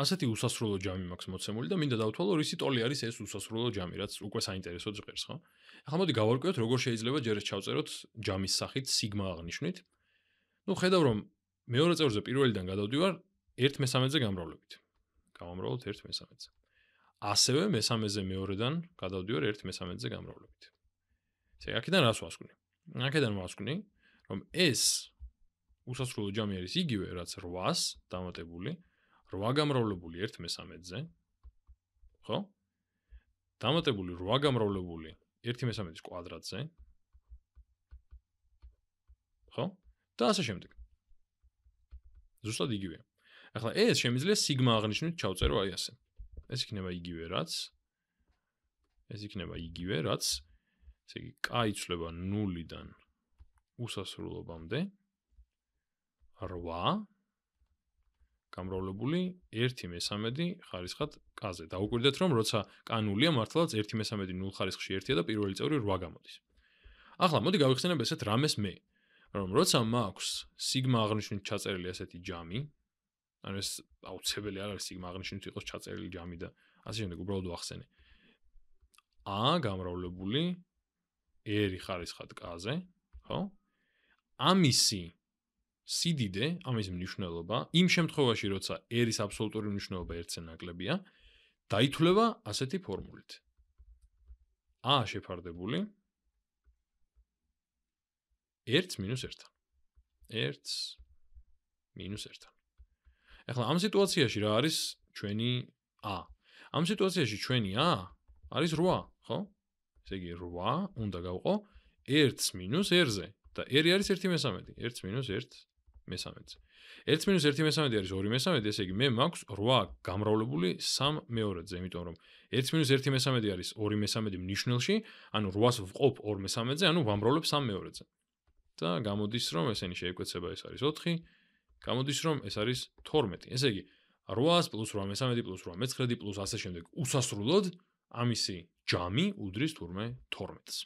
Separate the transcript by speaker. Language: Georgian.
Speaker 1: ასეთი უსასრულო ჯამი მაქვს მოცემული და მინდა დავთვალო რისი ტოლი არის ეს უსასრულო ჯამი, რაც უკვე საინტერესო ჟღერს, ხო? ახლა მოდი გავარკვიოთ, როგორ შეიძლება ჯერ ეს ჩავწეროთ ჯამის სახით სიგმა აღნიშნით. ნუ ხედავ რომ მეორე წევრზე პირველიდან გადავდივარ 1/3-ზე გამრავლებით. გამომრავლოთ 1/3-ზე. ასევე მე-3-ზე მეორედან გადავდივარ 1/3-ზე გამრავლებით. ესე აქედან რას ვასკვნი? აქედან ვასკვნი, რომ ეს უსასრულო ჯამი არის იგივე რაც 8-ს დამატებული 1/3 8 გამრავლებული 1/3-ზე. ხო? დამატებული 8 გამრავლებული 1/3-ის კვადრატზე. ხო? და ასე შემდეგ. ზუსტად იგივე. ახლა ეს შემიძლია სიგმა აღნიშნით ჩავწერო აი ასე. ეს იქნება იგივე რაც ეს იქნება იგივე რაც ესე იგი k იცვლება 0-დან უსასრულობამდე გამრავლებული 1/3 ხარისხად კაზე. დაუკვირდეთ რომ როცა კანულია მართლაც 1/3 ნულ ხარისხში ერთია და პირველი წევრი 8 გამოდის. ახლა მოდი გავიხსენებ ესეთ რამეს მე, რომ როცა მაქვს სიგმა აღნიშნული ჩაწერილი ასეთი ჯამი, ანუ ეს აუცილებელი არ არის სიგმა აღნიშნული იყოს ჩაწერილი ჯამი და ასე შემდეგ უბრალოდ ვახსენე. ა გამრავლებული 1 ხარისხად კაზე, ხო? ამისი სიდიდე, ამის მნიშვნელობა, იმ შემთხვევაში, როცა r-ის აბსოლუტური მნიშვნელობა ერთზე ნაკლებია, დაითვლება ასეთი ფორმულით. a შეფარდებული 1-1-თან. 1-1-თან. ახლა ამ სიტუაციაში რა არის ჩვენი a? ამ სიტუაციაში ჩვენი a არის 8, ხო? ესე იგი 8 უნდა გავყო 1-1-ზე და r-ი არის 1-13. 1-1 მესამედს. 1 მინუს 1 მესამედი არის 2 მესამედი, ესე იგი მე მაქვს 8 გამრავლებული 3 მეორედზე, იმიტომ რომ 1 მინუს 1 მესამედი არის 2 მესამედი ნიშნულში, ანუ 8-ს ვყოფ 2 მესამედზე, ანუ ვამრავლებ 3 მეორედზე. და გამოდის რომ ესენი შეეკვეცება ეს არის 4, გამოდის რომ ეს არის 12. ესე იგი 800 პლუს 8 მესამედი პლუს 8 მეცხრედი პლუს ასე შემდეგ უსასრულოდ ამისი ჯამი უდრის თურმე 12-ს.